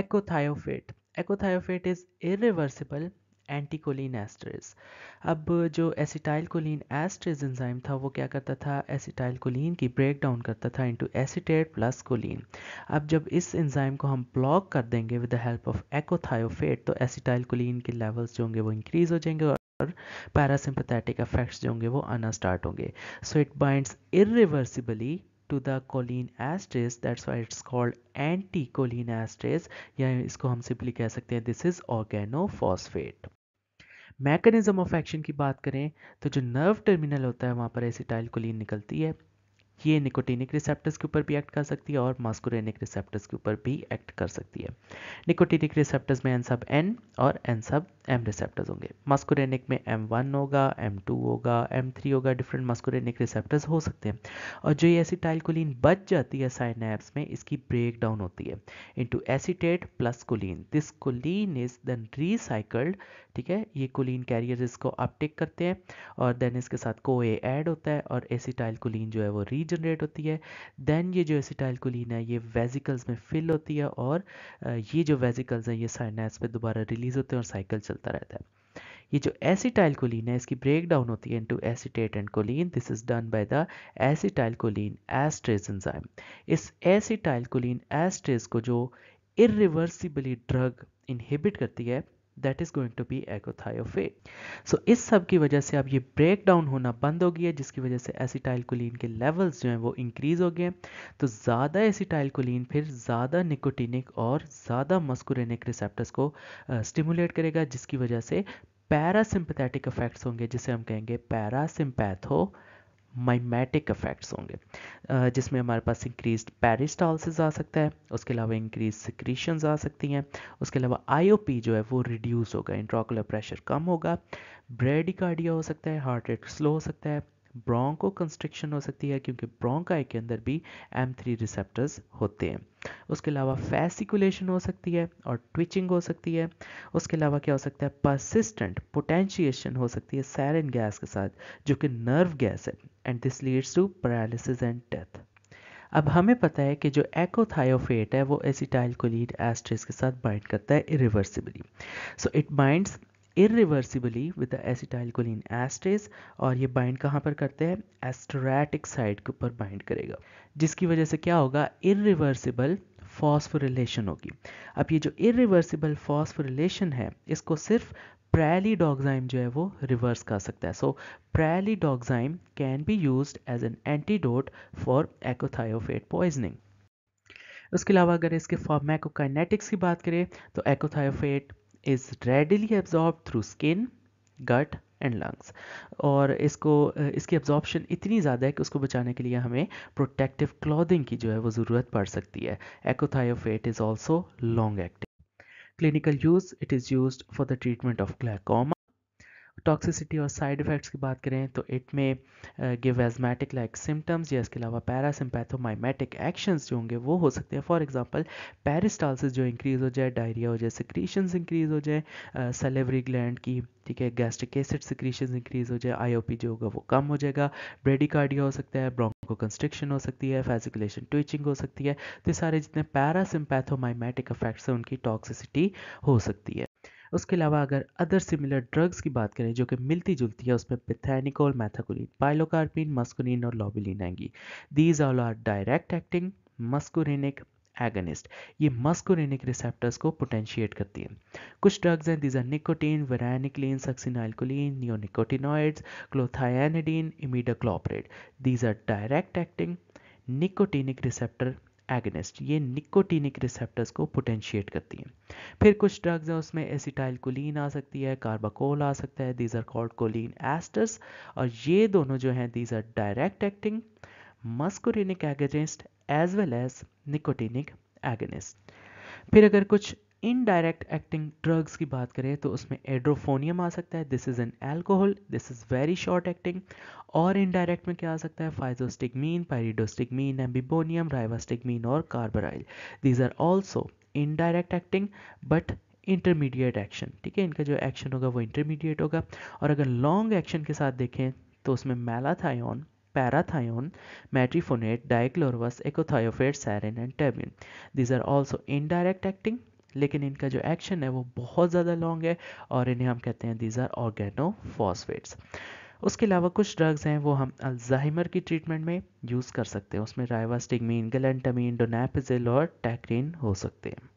एकोथायोफेट echothiophate is irreversible anticholinesterase अब जो acetyl choline esterase enzyme था वो क्या करता था एसिटाइल कोलिन की ब्रेक डाउन करता था इनटू एसिटेट प्लस कोलिन अब जब इस इंजाइम को हम ब्लॉक कर देंगे with the help of echothiophate तो एसिटाइल कोलिन के लेवल्स जो होंगे वो इंक्रीज हो जाएंगे और और पैरासिम्पथेटिक जो होंगे वो आना स्टार्ट होंगे so it binds irreversibly to the choline esterase that's why it's called anti choline esterase या इसको हम सिंपली कह सकते हैं this is organophosphate mechanism of action की बात करें तो जो नर्व टर्मिनल होता है वहां पर एसिटाइल कोलिन निकलती है ये निकोटिनिक रिसेप्टर्स के ऊपर भी एक्ट कर सकती है और मास्कुरेनिक रिसेप्टर्स के ऊपर भी एक्ट कर सकती है निकोटिनिक रिसेप्टर्स में एन सब एन और एन सब एम रिसेप्टर्स होंगे मास्कुरेनिक में एम वन होगा एम टू होगा एम थ्री होगा डिफरेंट मास्कुरेनिक रिसेप्टर्स हो सकते हैं और जो ये एसिटाइलकोलिन बच जाती है साइनैप्स में इसकी ब्रेक डाउन होती है into acetate plus choline this choline is then recycled ठीक है ये कोलिन कैरियर इसको अपटेक करते हैं और देन इसके साथ कोए एड होता है और एसिटाइलकोलिन जो है वो री रीजनरेट होती है देन ये जो एसिटाइलकुलिन है ये वेजिकल्स में फिल होती है और ये जो वेजिकल्स हैं ये साइनेस पे दोबारा रिलीज होते हैं और साइकिल चलता रहता है ये जो एसिटाइल कोलिन है इसकी ब्रेक डाउन होती है into acetate and choline this is done by the acetyl choline esterase enzyme इस एसिटाइल कोलिन एस्ट्रेज को जो इरिवर्सिबली ड्रग इनहिबिट करती है that is going to be echothiophate so इस सब की वजह से अब ये ब्रेक डाउन होना बंद हो गई है जिसकी वजह से कोलिन के लेवल्स जो हैं वो इंक्रीज हो गए तो ज़्यादा कोलिन फिर ज़्यादा निकोटिनिक और ज़्यादा मस्कुरेनिक रिसेप्टर्स को स्टिमुलेट uh, करेगा जिसकी वजह से पैरासिम्पथेटिक इफेक्ट्स होंगे जिसे हम कहेंगे पैरासिम्पैथो माइमेटिक इफेक्ट्स होंगे जिसमें हमारे पास इंक्रीज पेरिस्टालसिस आ सकता है उसके अलावा इंक्रीज सिक्रीशन आ सकती हैं उसके अलावा आईओपी जो है वो रिड्यूस होगा इंट्राकुलर प्रेशर कम होगा ब्रेडिकार्डिया हो सकता है हार्ट रेट स्लो हो सकता है ब्रोंको कंस्ट्रिक्शन हो सकती है क्योंकि ब्रोंकाई के अंदर भी एम थ्री रिसेप्टर्स होते हैं उसके अलावा फैसिकुलेशन हो सकती है और ट्विचिंग हो सकती है उसके अलावा क्या हो सकता है परसिस्टेंट पोटेंशिएशन हो सकती है सैरन गैस के साथ जो कि नर्व गैस है and this leads to paralysis and death अब हमें पता है कि जो एकोथायोफेट है वो एसिटाइल कोलीड एस्ट्रेस के साथ बाइंड करता है irreversibly so it binds irreversibly with the acetylcholine esterase और ये बाइंड कहाँ पर करते हैं एस्टोरेटिक साइड के ऊपर बाइंड करेगा जिसकी वजह से क्या होगा इरिवर्सिबल फॉस्फोरिलेशन होगी अब ये जो इरिवर्सिबल फॉस्फोरिलेशन है इसको सिर्फ प्रैलीडोक्साइम जो है वो रिवर्स कर सकता है so pralidoxime can be use as an antidote for echothiophate poisoning उसके अलावा अगर इसके फॉर्मैकोकाइनेटिक्स की बात करें तो echothiophate is readily absorb through skin gut and lungs और इसको इसकी एब्जॉर्बशन इतनी ज़्यादा है कि उसको बचाने के लिए हमें प्रोटेक्टिव क्लॉदिंग की जो है वो ज़रूरत पड़ सकती है echothiophate is also long active clinical use it is use for the treatment of glaucoma toxicity और साइड इफ़ेक्ट्स की बात करें तो इट में गिव एजमेटिक लाइक सिम्टम्स या इसके अलावा पैरासिम्पैथोमाइमेटिक एक्शंस जो होंगे वो हो सकते हैं फॉर एग्जांपल पेरिस्टालसिस जो इंक्रीज़ हो जाए डायरिया हो जाए सिक्रीशंस इंक्रीज़ हो जाए सलेवरी uh, ग्लैंड की ठीक है गैस्ट्रिक एसिड सिक्रीशन इंक्रीज हो जाए आईओपी जो होगा वो कम हो जाएगा ब्रेडिकार्डिया हो सकता है ब्रोंको कंस्ट्रिक्शन हो सकती है फैसिकुलेशन ट्विचिंग हो सकती है तो ये सारे जितने पैरासिम्पैथोमाइमेटिक इफेक्ट्स हैं उनकी टॉक्सिसिटी हो सकती है उसके अलावा अगर अदर सिमिलर ड्रग्स की बात करें जो कि मिलती जुलती है उसमें पिथैनिकोल मैथाकोलिन पाइलोकार्पिन मस्कुलिन और लॉबिलिन आएंगी these all are direct acting muscarinic agonist ये मस्कुरिनिक रिसेप्टर्स को पोटेंशिएट करती है कुछ ड्रग्स हैं these are nicotine varenicline succinylcholine neonicotinoids clothianidin imidacloprid these are direct acting nicotinic receptor agonist ये निकोटीनिक रिसेप्टर्स को पोटेंशिएट करती हैं फिर कुछ ड्रग्स हैं उसमें एसिटाइल कोलिन आ सकती है कार्बाकोल आ सकता है these are called choline esters और ये दोनों जो हैं these are direct acting muscarinic agonist as well as nicotinic agonist फिर अगर कुछ इनडायरेक्ट एक्टिंग ड्रग्स की बात करें तो उसमें एड्रोफोनियम आ सकता है this is an alcohol this is very short acting और इनडायरेक्ट में क्या आ सकता है पैरिडोस्टिक मीन एम्बिबोनियम मीन और carbaryl these are also indirect acting but intermediate action ठीक है इनका जो एक्शन होगा वो इंटरमीडिएट होगा और अगर लॉन्ग एक्शन के साथ देखें तो उसमें malathion parathion metrifonate dichlorvos echothiophate sarin and tabun these are also indirect acting लेकिन इनका जो एक्शन है वो बहुत ज़्यादा लॉन्ग है और इन्हें हम कहते हैं दीज आर ऑर्गेनोफॉस्फेट्स उसके अलावा कुछ ड्रग्स हैं वो हम अल्जाइमर की ट्रीटमेंट में यूज़ कर सकते हैं उसमें रायवास्टिगमिन गलेंटामीन डोनापिजिल और टैक्रीन हो सकते हैं